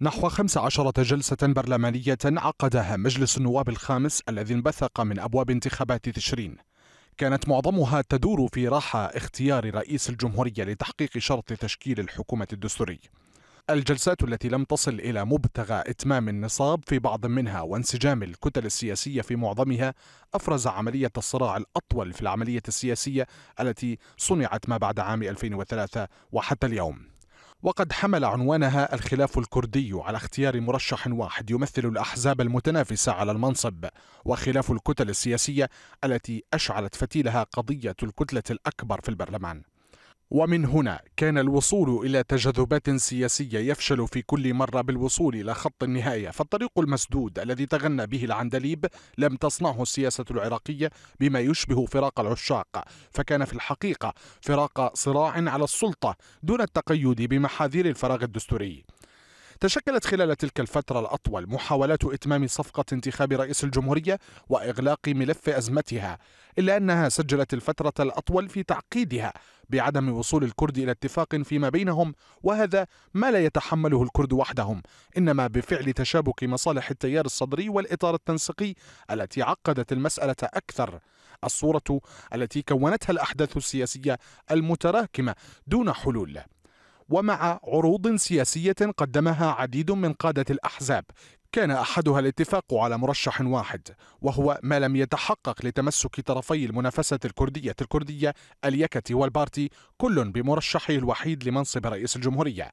نحو 15 جلسة برلمانية عقدها مجلس النواب الخامس الذي انبثق من أبواب انتخابات تشرين كانت معظمها تدور في راحة اختيار رئيس الجمهورية لتحقيق شرط تشكيل الحكومة الدستوري الجلسات التي لم تصل إلى مبتغى إتمام النصاب في بعض منها وانسجام الكتل السياسية في معظمها أفرز عملية الصراع الأطول في العملية السياسية التي صنعت ما بعد عام 2003 وحتى اليوم وقد حمل عنوانها الخلاف الكردي على اختيار مرشح واحد يمثل الاحزاب المتنافسه على المنصب وخلاف الكتل السياسيه التي اشعلت فتيلها قضيه الكتله الاكبر في البرلمان ومن هنا كان الوصول إلى تجاذبات سياسية يفشل في كل مرة بالوصول إلى خط النهاية فالطريق المسدود الذي تغنى به العندليب لم تصنعه السياسة العراقية بما يشبه فراق العشاق فكان في الحقيقة فراق صراع على السلطة دون التقيد بمحاذير الفراغ الدستوري تشكلت خلال تلك الفترة الأطول محاولات إتمام صفقة انتخاب رئيس الجمهورية وإغلاق ملف أزمتها إلا أنها سجلت الفترة الأطول في تعقيدها بعدم وصول الكرد إلى اتفاق فيما بينهم وهذا ما لا يتحمله الكرد وحدهم إنما بفعل تشابك مصالح التيار الصدري والإطار التنسيقي التي عقدت المسألة أكثر الصورة التي كونتها الأحداث السياسية المتراكمة دون حلول ومع عروض سياسية قدمها عديد من قادة الأحزاب كان أحدها الاتفاق على مرشح واحد وهو ما لم يتحقق لتمسك طرفي المنافسة الكردية الكردية اليكتي والبارتي كل بمرشحه الوحيد لمنصب رئيس الجمهورية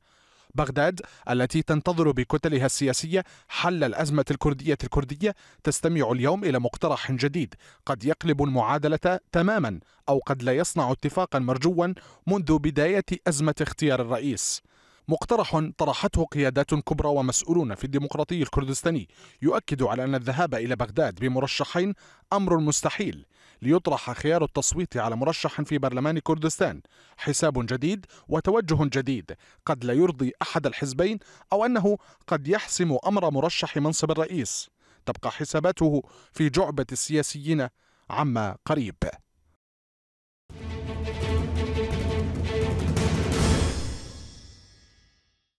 بغداد التي تنتظر بكتلها السياسية حل الأزمة الكردية الكردية تستمع اليوم إلى مقترح جديد قد يقلب المعادلة تماما أو قد لا يصنع اتفاقا مرجوا منذ بداية أزمة اختيار الرئيس مقترح طرحته قيادات كبرى ومسؤولون في الديمقراطي الكردستاني يؤكد على أن الذهاب إلى بغداد بمرشحين أمر مستحيل ليطرح خيار التصويت على مرشح في برلمان كردستان حساب جديد وتوجه جديد قد لا يرضي أحد الحزبين أو أنه قد يحسم أمر مرشح منصب الرئيس تبقى حساباته في جعبة السياسيين عما قريب